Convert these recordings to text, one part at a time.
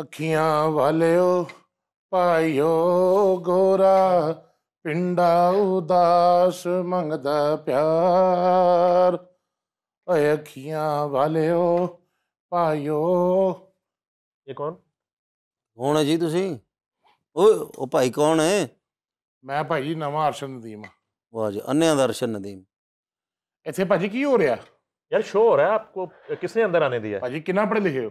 ਅੱਖੀਆਂ ਵਾਲਿਓ ਪਾਇਓ ਗੋਰਾ ਪਿੰਡਾ ਉਦਾਸ ਮੰਗਦਾ ਪਿਆਰ ਓਏ ਅੱਖੀਆਂ ਵਾਲਿਓ ਪਾਇਓ ਇਹ ਕੌਣ ਕੌਣ ਜੀ ਤੁਸੀਂ ਓਏ ਉਹ ਭਾਈ ਕੌਣ ਹੈ ਮੈਂ ਭਾਈ ਨਵਾਂ ਅਰਸ਼ਨ ਨਦੀਮ ਵਾਹ ਜੀ ਅੰਨਿਆਂ ਦਾ ਅਰਸ਼ਨ ਨਦੀਮ ਇੱਥੇ ਭਾਜੀ ਕੀ ਹੋ ਰਿਹਾ ਯਾਰ ਸ਼ੋਰ ਹੈ ਆਪਕੋ ਕਿਸਨੇ ਅੰਦਰ ਆਨੇ ਦਿਆ ਭਾਜੀ ਕਿੰਨਾ ਪੜੇ ਲਿਖੇ ਹੋ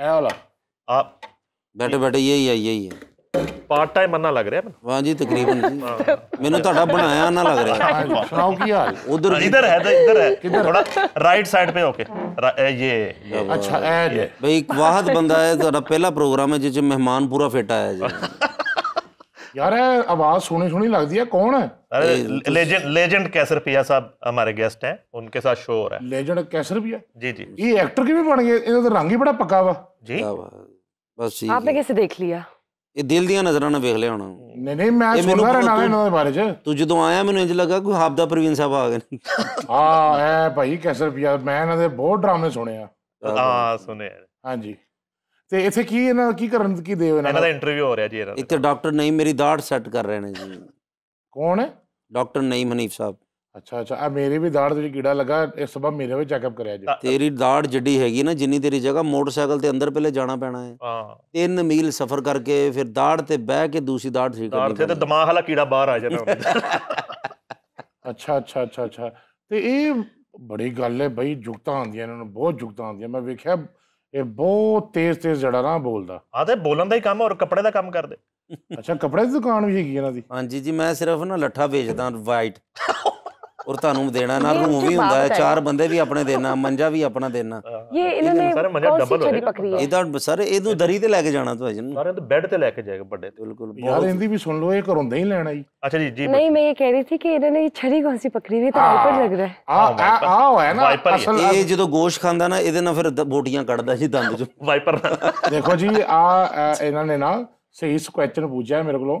اے اے والا آپ بیٹھے بیٹھے یہی یہی ہے ہے ہے ہے ہے ہے پارٹ ٹائم لگ لگ رہا رہا ہاں جی تقریباً تہاڈا بنایا سناؤ کی حال ادھر ادھر ادھر تھوڑا رائٹ سائیڈ پہ ہو کے یہ اچھا بھائی ایک واحد بندہ ہے تہاڈا پہلا پروگرام ہے جس میں مہمان پورا فٹ آیا جی یار آواز سنی سنی لگ دیا کون ہے لیجنڈ کیسر پیا صاحب ہمارے گیسٹ ہیں ان کے ساتھ شو ہو رہا ہے لیجنڈ کیسر پیا جی جی یہ ایکٹر کی بھی بن گئے انہوں نے رنگ ہی بڑا پکا ہوا جی بس جی آپ نے کیسے دیکھ لیا یہ دل دیا نظر نہ ویکھ لیا ہونا نہیں نہیں میں سن رہا رہا نہیں انہوں نے بارے چاہے تو جدو آیا میں نے لگا کوئی حابدہ پروین صاحب آگئے نہیں آہ اے بھائی کیسر پیا میں نے بہت ڈرامے سنے ہیں آہ سنے ہیں ہاں جی بھائی جگتا بہت جگتا میں ਇਹ ਬਹੁਤ ਤੇਜ਼ ਤੇਜ਼ ਜੜਾ ਨਾ ਬੋਲਦਾ ਆ ਤੇ ਬੋਲਣ ਦਾ ਹੀ ਕੰਮ ਔਰ ਕੱਪੜੇ ਦਾ ਕੰਮ ਕਰਦੇ ਅੱਛਾ ਕੱਪੜੇ ਦੀ ਦੁਕਾਨ ਵੀ ਹੈਗੀ ਇਹਨਾਂ ਦੀ ਹਾਂਜੀ ਜੀ ਮੈਂ ਸਿਰਫ ਨਾ ਲੱਠਾ ਵੇਚਦਾ ਵਾਈਟ ਔਰ ਤੁਹਾਨੂੰ ਦੇਣਾ ਨਾਲ ਰੂਮ ਵੀ ਹੁੰਦਾ ਹੈ ਚਾਰ ਬੰਦੇ ਵੀ ਆਪਣੇ ਦੇਣਾ ਮੰਜਾ ਵੀ ਆਪਣਾ ਦੇਣਾ ਇਹ ਇਹਨਾਂ ਨੇ ਸਰ ਮੰਜਾ ਡਬਲ ਹੋ ਗਿਆ ਇਹਦਾ ਸਰ ਇਹਨੂੰ ਦਰੀ ਤੇ ਲੈ ਕੇ ਜਾਣਾ ਤੁਹਾਨੂੰ ਸਰ ਤਾਂ ਬੈੱਡ ਤੇ ਲੈ ਕੇ ਜਾਏਗਾ ਵੱਡੇ ਤੇ ਬਿਲਕੁਲ ਯਾਰ ਇਹਦੀ ਵੀ ਸੁਣ ਲਓ ਇਹ ਘਰੋਂ ਨਹੀਂ ਲੈਣਾ ਜੀ ਅੱਛਾ ਜੀ ਜੀ ਨਹੀਂ ਮੈਂ ਇਹ ਕਹਿ ਰਹੀ ਸੀ ਕਿ ਇਹਨਾਂ ਨੇ ਛੜੀ ਕੌਣ ਸੀ ਪਕੜੀ ਵੀ ਤਾਂ ਵਾਈਪਰ ਲੱਗ ਰਿਹਾ ਹੈ ਆ ਆ ਹੈ ਨਾ ਅਸਲ ਇਹ ਜਦੋਂ ਗੋਸ਼ ਖਾਂਦਾ ਨਾ ਇਹਦੇ ਨਾਲ ਫਿਰ ਬੋਟੀਆਂ ਕੱਢਦਾ ਜੀ ਦੰਦ ਚ ਵਾਈਪਰ ਦੇਖੋ ਜੀ ਆ ਇਹਨਾਂ ਨੇ ਨਾ ਸਹੀ ਕੁਐਸਚਨ ਪੁੱਛਿਆ ਮੇਰੇ ਕੋਲੋਂ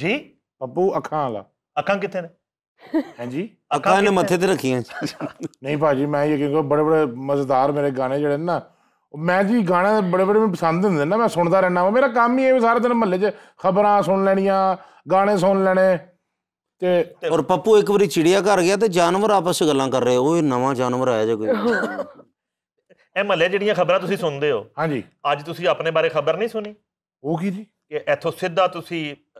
جی پپو اکھا اکھا کتنے بڑے بڑے مزیدار میرے گانے جڑے نا میں جی گانے بڑے بڑے میں پسند ہوندے ہوں میں سارے دن محلے چ خبراں سن لینیاں گانے سن لینے تے اور پپو ایک بار چڑیا گھر گیا تے جانور آپس گلاں کر رہے وہ نواں جانور آیا کوئی اے محلے جڑی خبریں سنتے ہو ہاں جی اج تھی اپنے بارے خبر نہیں سنی وہ کی جی کہ ایتھوں سیدھا تھی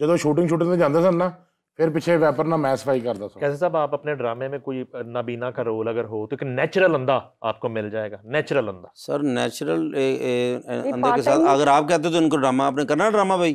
ਜਦੋਂ ਸ਼ੂਟਿੰਗ ਸ਼ੂਟਿੰਗ ਤੇ ਜਾਂਦੇ ਸਨ ਨਾ ਫਿਰ ਪਿੱਛੇ ਵੈਪਰ ਨਾਲ جدو شوٹنگ شوٹنگ کرتا سنسے سب آپ اپنے ڈرامے میں کوئی نابینا کا رول اگر ہو تو ایک نیچرل اندھا آپ کو مل جائے گا نیچرل اندازا ڈراما کرنا ڈراما بھائی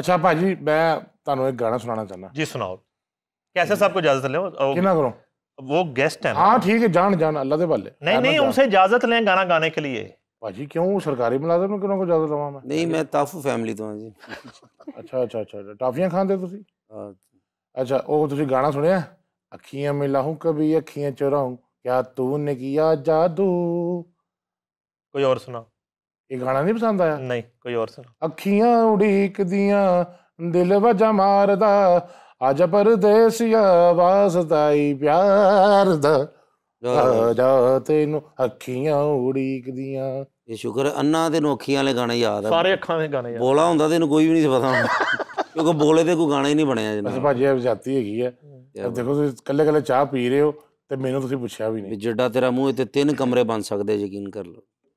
اچھا اچھا اچھا اچھا جی میں میں گانا گانا کو اجازت اجازت وہ گیسٹ ہیں ہاں ٹھیک ہے جان جان اللہ دے دے بھلے نہیں نہیں نہیں ان سے لیں گانے کے لیے کیوں سرکاری ملازم تافو فیملی تو ہاں جی۔ اچھا، اچھا، اچھا، ہاں۔ تو ٹافیاں کھان تسی تسی او اکھیاں اکھیاں کبھی کیا کیا نے جادو کوئی اور س ਇਹ ਗਾਣਾ ਨਹੀਂ ਪਸੰਦ ਆਇਆ ਨਹੀਂ ਕੋਈ ਹੋਰ ਸੁਣ ਅੱਖੀਆਂ ਉਡੀਕਦੀਆਂ ਦਿਲ ਵਜਾ ਮਾਰਦਾ ਅਜ ਪਰਦੇਸੀਆ ਵਾਸਦਾਈ ਪਿਆਰ ਦਾ ਜਾ ਤੈਨੂੰ ਅੱਖੀਆਂ ਉਡੀਕਦੀਆਂ ਇਹ ਸ਼ੁਕਰ ਅੰਨਾ ਦੇ ਨੋਖੀਆਂ ਅੱਖੀਆਂ ਵਾਲੇ ਗਾਣੇ ਯਾਦ ਆ ਸਾਰੇ ਅੱਖਾਂ ਦੇ ਗਾਣੇ ਯਾਦ ਬੋਲਾ ਹੁੰਦਾ ਤੇ ਇਹਨੂੰ ਕੋਈ ਵੀ ਨਹੀਂ ਪਤਾ ਕਿਉਂਕਿ ਬੋਲੇ ਤੇ ਕੋਈ ਗਾਣਾ ਹੀ ਨਹੀਂ ਬਣਿਆ ਜਨਾਬ ਅਸੀਂ ਭਾਜੀ ਆ ਜਾਤੀ ਹੈਗੀ ਆ ਦੇਖੋ ਤੁਸੀਂ ਕੱਲੇ ਕੱਲੇ ਚਾਹ ਪੀ ਰਹੇ ਹੋ ਤੇ ਮੈਨੂੰ ਤੁਸੀਂ ਪੁੱਛਿਆ ਵੀ ਨਹੀਂ ਜਿੱਡਾ ਤੇਰਾ ਮੂੰਹ ਤੇ ਤਿੰਨ ਕਮਰੇ ਬਣ ਸਕਦੇ ਯਕੀਨ ਕਰ ਲਓ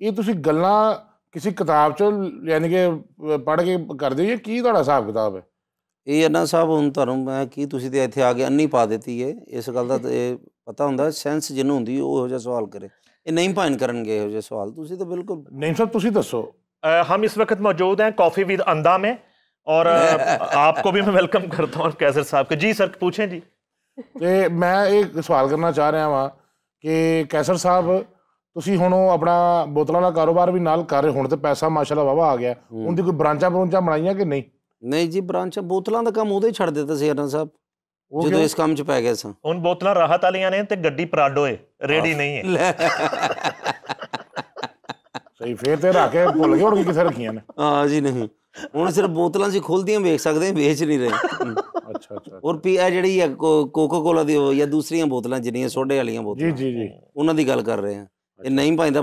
یہ تھی گلا کسی کتاب چنی کہ پڑھ کے کر دو یہ سب کتاب ہے یہ این صاحب ہوں تو اتنے آ کے انی پا دیتی ہے اس گل کا تو پتا ہوں سینس جنگ وہ یہ سوال کرے یہ نہیں پائن کر گے یہ سوال تو بالکل نہیں سر دسو ہم اس وقت موجود ہیں کافی ود اندھا میں اور آپ کو بھی میں ویلکم کرتا ہوں کیسر صاحب کہ جی سر پوچھیں جی میں یہ سوال کرنا چاہ رہا ہاں کہ کیسر صاحب ਤੁਸੀਂ ਹੁਣ ਉਹ ਆਪਣਾ ਬੋਤਲਾਂ ਦਾ ਕਾਰੋਬਾਰ ਵੀ ਨਾਲ ਕਰ ਰਹੇ ਹੁਣ ਤੇ ਪੈਸਾ ਮਾਸ਼ਾਅੱਲਾ ਵਾਵਾ ਆ ਗਿਆ ਉਹਦੀ ਕੋਈ ਬ੍ਰਾਂਚਾਂ ਬ੍ਰਾਂਚਾਂ ਬਣਾਈਆਂ ਕਿ ਨਹੀਂ ਨਹੀਂ ਜੀ ਬ੍ਰਾਂਚਾਂ ਬੋਤਲਾਂ ਦਾ ਕੰਮ ਉਹਦੇ ਹੀ ਛੱਡ ਦਿੱਤਾ ਸੀ ਹਰਨ ਸਾਹਿਬ ਜਦੋਂ ਇਸ ਕੰਮ 'ਚ ਪੈ ਗਏ ਸਾਂ ਹੁਣ ਬੋਤਲਾਂ ਰਾਹਤ ਵਾਲੀਆਂ ਨੇ ਤੇ ਗੱਡੀ ਪ੍ਰਾਡੋ ਏ ਰੇਡੀ ਨਹੀਂ ਏ ਸਹੀ ਫੇਰ ਤੇ ਰੱਖ ਕੇ ਭੁੱਲ ਗਏ ਹੋਰ ਕਿਥੇ ਰੱਖੀਆਂ ਨੇ ਹਾਂ ਜੀ ਨਹੀਂ ਹੁਣ ਸਿਰਫ ਬੋਤਲਾਂ ਸੀ ਖੋਲਦੀਆਂ ਵੇਖ ਸਕਦੇ ਆ ਵੇਚ ਨਹੀਂ ਰਹੇ ਅੱਛਾ ਅੱਛਾ ਔਰ ਪੀ ਆ ਜਿਹੜੀ ਕੋਕਾ ਕੋਲਾ ਦੀ ਜਾਂ ਦੂਸਰੀਆਂ ਬੋਤਲਾਂ ਜਿਹੜੀਆਂ ਸੋਡੇ ਵਾਲੀਆਂ ਬੋਤਲਾਂ ਜੀ ਜੀ ਜੀ ਉਹਨਾਂ ਦੀ ਗੱਲ ਕਰ ਰਹੇ ਆ شاہدان ہو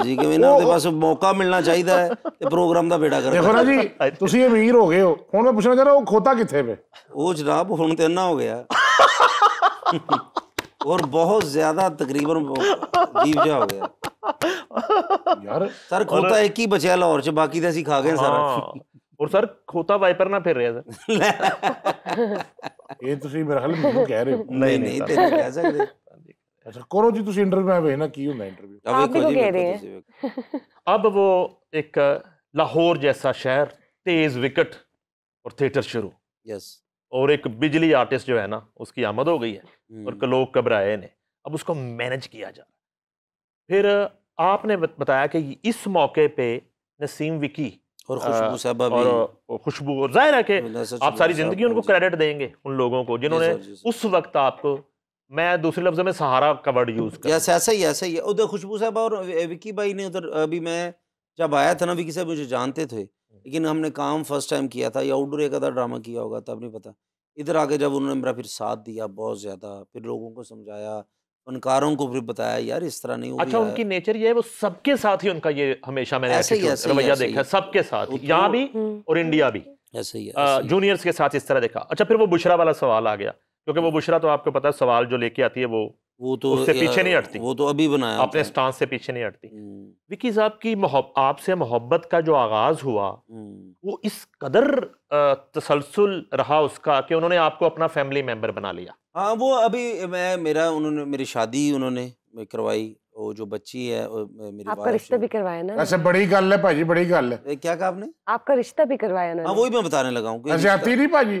گوتا کیناب ہو گیا اور بہت زیادہ تقریباً دیو جا ہو گیا یار سر کھوتا ایک ہی بچیا لاہور چ باقی تے اسی کھا گئے سارا ہاں، اور سر کھوتا وائپر نہ پھر رہا سر یہ تسی میرا حل میں کہہ رہے ہو نہیں نہیں تیرے کہہ سکتے اچھا کرو جی تسی انٹرویو میں ویکھنا کی ہوندا انٹرویو اپ کو کہہ رہے ہیں اب وہ ایک لاہور جیسا شہر تیز وکٹ اور تھیٹر شروع یس اور ایک بجلی آرٹسٹ جو ہے نا اس کی آمد ہو گئی ہے اور لوگ کبرائے اب اس کو مینج کیا جا پھر آپ نے بتایا کہ اس موقع پہ نسیم وکی اور خوشبو صاحبہ اور اور خوشبو ظاہر ہے کہ آپ ساری زندگی ان کو کریڈٹ جی۔ دیں گے ان لوگوں کو جنہوں جی نے جی اس وقت آپ کو میں دوسرے لفظ میں سہارا کورڈ یوز کیا خوشبو صاحبہ اور وکی بھائی نے ادھر ابھی میں جب آیا تھا نا وکی صاحب مجھے جانتے تھے لیکن ہم نے کام فرسٹ ٹائم کیا تھا آؤٹ ڈور ایک ڈرامہ کیا ہوگا تب نہیں پتا ادھر آ کے جب انہوں نے میرا پھر پھر ساتھ دیا بہت زیادہ لوگوں کو کو سمجھایا فنکاروں بتایا یار اس طرح نہیں اچھا ان کی نیچر یہ ہے وہ سب کے ساتھ ہی ان کا یہ ہمیشہ میں نے رویہ دیکھا سب کے ساتھ یہاں بھی اور انڈیا بھی ایسے ہی ہے کے ساتھ اس طرح دیکھا اچھا پھر وہ بشرا والا سوال آ گیا کیونکہ وہ بشرا تو آپ کو پتا سوال جو لے کے آتی ہے وہ وہ تو اس سے پیچھے نہیں ہٹتی وہ تو ابھی بنایا اپنے سٹانس سے پیچھے نہیں ہٹتی وکی صاحب کی آپ سے محبت کا جو آغاز ہوا وہ اس قدر تسلسل رہا اس کا کہ انہوں نے آپ کو اپنا فیملی ممبر بنا لیا ہاں وہ ابھی میں میرا انہوں نے میری شادی انہوں نے کروائی وہ جو بچی ہے میری آپ کا رشتہ بھی کروایا نا ایسے بڑی گل ہے پاجی بڑی گل ہے کیا کہا آپ نے آپ کا رشتہ بھی کروایا نا ہاں، وہی میں بتانے لگا ہوں ایسے آتی نہیں پاجی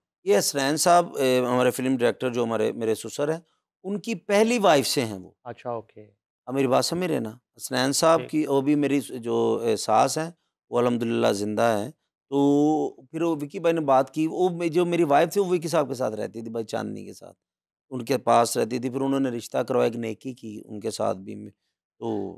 یہ اسنین صاحب ہمارے فلم ڈائریکٹر جو ہمارے میرے سسر ہیں ان کی پہلی وائف سے ہیں وہ اچھا اوکے امیر بات ہے میرے نا اسنین صاحب جی۔ کی وہ بھی میری جو ساس ہیں وہ الحمد للہ زندہ ہیں تو پھر وہ وکی بھائی نے بات کی وہ جو میری وائف تھی وہ وکی صاحب کے ساتھ رہتی تھی بھائی چاندنی کے ساتھ ان کے پاس رہتی تھی پھر انہوں نے رشتہ کروایا ایک نیکی کی ان کے ساتھ بھی تو